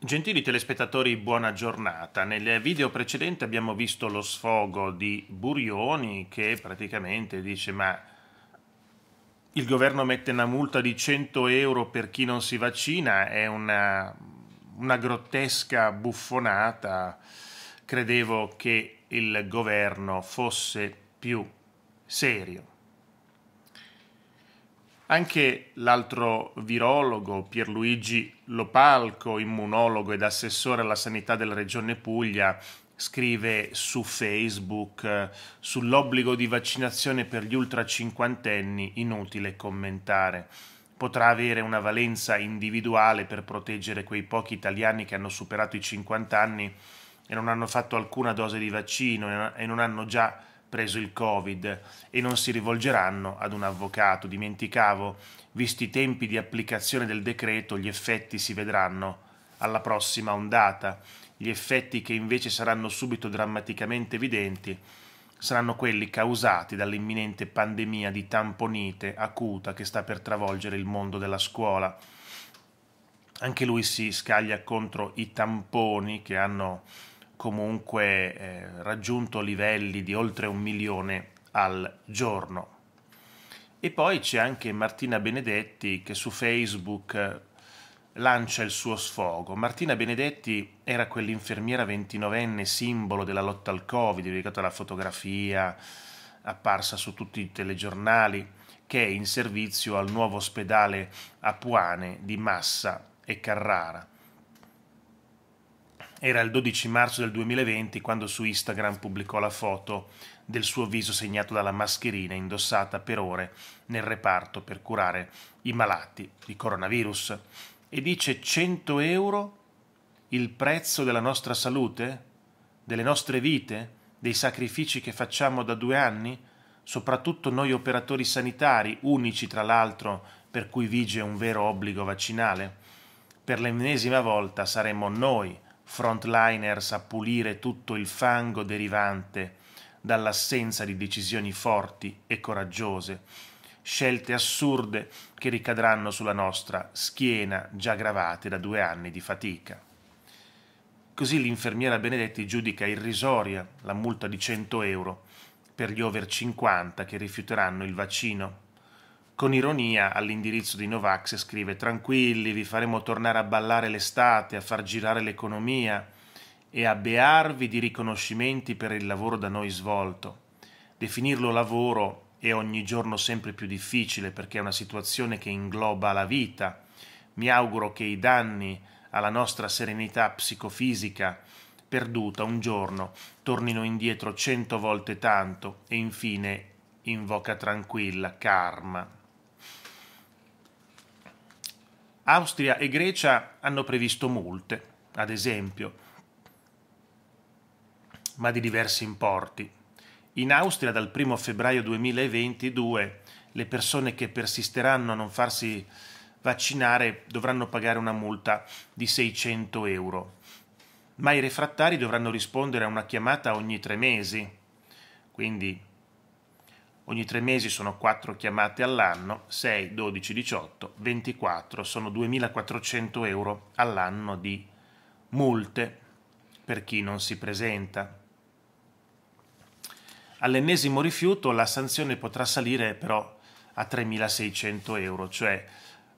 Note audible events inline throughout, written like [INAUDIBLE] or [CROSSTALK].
Gentili telespettatori, buona giornata. Nel video precedente abbiamo visto lo sfogo di Burioni che praticamente dice ma il governo mette una multa di 100 euro per chi non si vaccina, è una, una grottesca buffonata. Credevo che il governo fosse più serio. Anche l'altro virologo Pierluigi Lopalco, immunologo ed assessore alla sanità della regione Puglia, scrive su Facebook eh, sull'obbligo di vaccinazione per gli ultra cinquantenni, inutile commentare. Potrà avere una valenza individuale per proteggere quei pochi italiani che hanno superato i 50 anni e non hanno fatto alcuna dose di vaccino e non hanno già preso il Covid e non si rivolgeranno ad un avvocato. Dimenticavo, visti i tempi di applicazione del decreto, gli effetti si vedranno alla prossima ondata. Gli effetti che invece saranno subito drammaticamente evidenti saranno quelli causati dall'imminente pandemia di tamponite acuta che sta per travolgere il mondo della scuola. Anche lui si scaglia contro i tamponi che hanno comunque eh, raggiunto livelli di oltre un milione al giorno. E poi c'è anche Martina Benedetti che su Facebook eh, lancia il suo sfogo. Martina Benedetti era quell'infermiera ventinovenne simbolo della lotta al Covid, dedicata alla fotografia, apparsa su tutti i telegiornali, che è in servizio al nuovo ospedale a Puane di Massa e Carrara. Era il 12 marzo del 2020 quando su Instagram pubblicò la foto del suo viso segnato dalla mascherina indossata per ore nel reparto per curare i malati di coronavirus e dice 100 euro il prezzo della nostra salute, delle nostre vite, dei sacrifici che facciamo da due anni, soprattutto noi operatori sanitari, unici tra l'altro per cui vige un vero obbligo vaccinale? Per l'ennesima volta saremo noi frontliners a pulire tutto il fango derivante dall'assenza di decisioni forti e coraggiose, scelte assurde che ricadranno sulla nostra schiena già gravate da due anni di fatica. Così l'infermiera Benedetti giudica irrisoria la multa di 100 euro per gli over 50 che rifiuteranno il vaccino con ironia all'indirizzo di Novax scrive tranquilli, vi faremo tornare a ballare l'estate, a far girare l'economia e a bearvi di riconoscimenti per il lavoro da noi svolto. Definirlo lavoro è ogni giorno sempre più difficile perché è una situazione che ingloba la vita. Mi auguro che i danni alla nostra serenità psicofisica perduta un giorno tornino indietro cento volte tanto e infine invoca tranquilla, karma, Austria e Grecia hanno previsto multe, ad esempio, ma di diversi importi. In Austria dal 1 febbraio 2022 le persone che persisteranno a non farsi vaccinare dovranno pagare una multa di 600 euro, ma i refrattari dovranno rispondere a una chiamata ogni tre mesi, quindi ogni tre mesi sono quattro chiamate all'anno, 6, 12, 18, 24, sono 2400 euro all'anno di multe per chi non si presenta. All'ennesimo rifiuto la sanzione potrà salire però a 3600 euro, cioè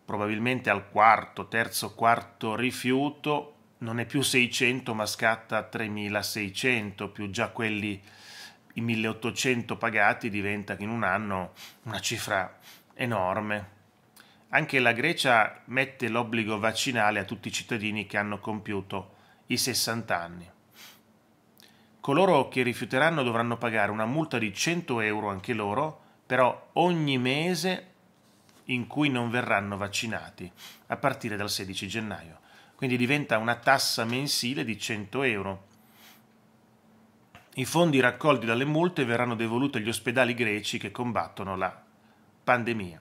probabilmente al quarto, terzo, quarto rifiuto non è più 600 ma scatta 3600 più già quelli i 1800 pagati diventa in un anno una cifra enorme. Anche la Grecia mette l'obbligo vaccinale a tutti i cittadini che hanno compiuto i 60 anni. Coloro che rifiuteranno dovranno pagare una multa di 100 euro anche loro, però ogni mese in cui non verranno vaccinati, a partire dal 16 gennaio. Quindi diventa una tassa mensile di 100 euro i fondi raccolti dalle multe verranno devoluti agli ospedali greci che combattono la pandemia.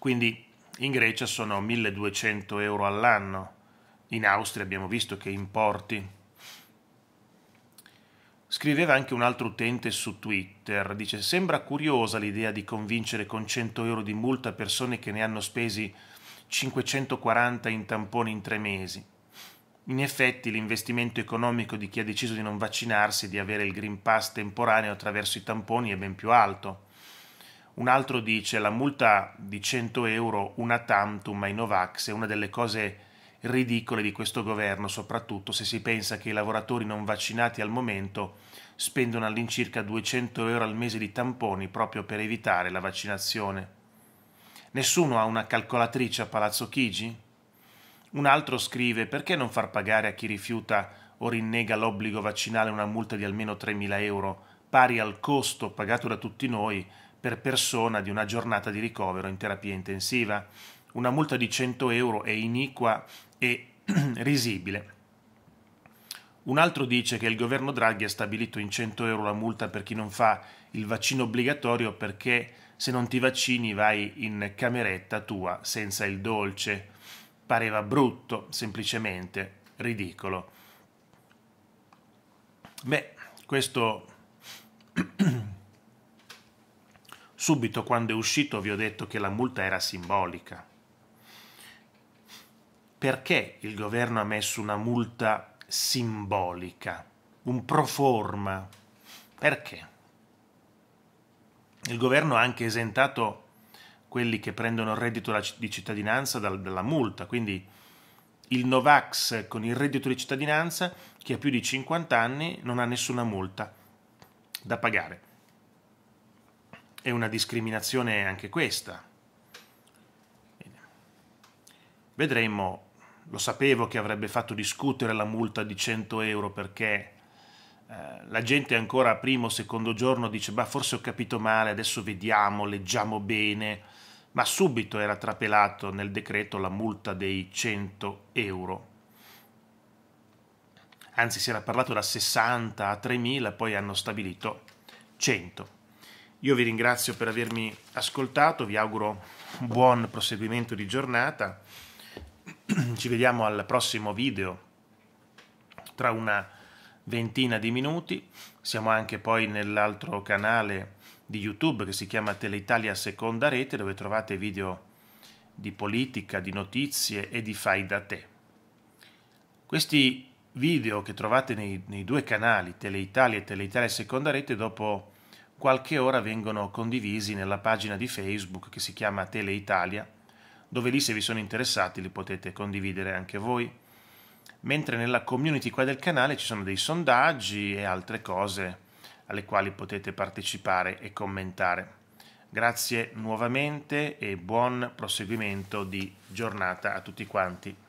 Quindi in Grecia sono 1200 euro all'anno, in Austria abbiamo visto che importi. Scriveva anche un altro utente su Twitter, dice sembra curiosa l'idea di convincere con 100 euro di multa persone che ne hanno spesi 540 in tamponi in tre mesi. In effetti l'investimento economico di chi ha deciso di non vaccinarsi e di avere il Green Pass temporaneo attraverso i tamponi è ben più alto. Un altro dice la multa di 100 euro una tantum ai Novax è una delle cose ridicole di questo governo, soprattutto se si pensa che i lavoratori non vaccinati al momento spendono all'incirca 200 euro al mese di tamponi proprio per evitare la vaccinazione. Nessuno ha una calcolatrice a Palazzo Chigi? Un altro scrive perché non far pagare a chi rifiuta o rinnega l'obbligo vaccinale una multa di almeno 3.000 euro, pari al costo pagato da tutti noi per persona di una giornata di ricovero in terapia intensiva. Una multa di 100 euro è iniqua e [CLEARS THROAT] risibile. Un altro dice che il governo Draghi ha stabilito in 100 euro la multa per chi non fa il vaccino obbligatorio perché se non ti vaccini vai in cameretta tua senza il dolce pareva brutto, semplicemente ridicolo. Beh, questo [CLEARS THROAT] subito quando è uscito vi ho detto che la multa era simbolica. Perché il governo ha messo una multa simbolica, un pro forma? Perché? Il governo ha anche esentato quelli che prendono il reddito di cittadinanza dalla multa, quindi il Novax con il reddito di cittadinanza, chi ha più di 50 anni non ha nessuna multa da pagare. È una discriminazione anche questa. Vedremo, lo sapevo che avrebbe fatto discutere la multa di 100 euro perché eh, la gente ancora primo o secondo giorno dice, ma forse ho capito male, adesso vediamo, leggiamo bene, ma subito era trapelato nel decreto la multa dei 100 euro. Anzi, si era parlato da 60 a 3.000, poi hanno stabilito 100. Io vi ringrazio per avermi ascoltato, vi auguro un buon proseguimento di giornata. [CLEARS THROAT] Ci vediamo al prossimo video tra una ventina di minuti. Siamo anche poi nell'altro canale di YouTube che si chiama Teleitalia Seconda Rete dove trovate video di politica, di notizie e di fai da te. Questi video che trovate nei, nei due canali, Teleitalia e Teleitalia Seconda Rete, dopo qualche ora vengono condivisi nella pagina di Facebook che si chiama Teleitalia, dove lì se vi sono interessati li potete condividere anche voi mentre nella community qua del canale ci sono dei sondaggi e altre cose alle quali potete partecipare e commentare. Grazie nuovamente e buon proseguimento di giornata a tutti quanti.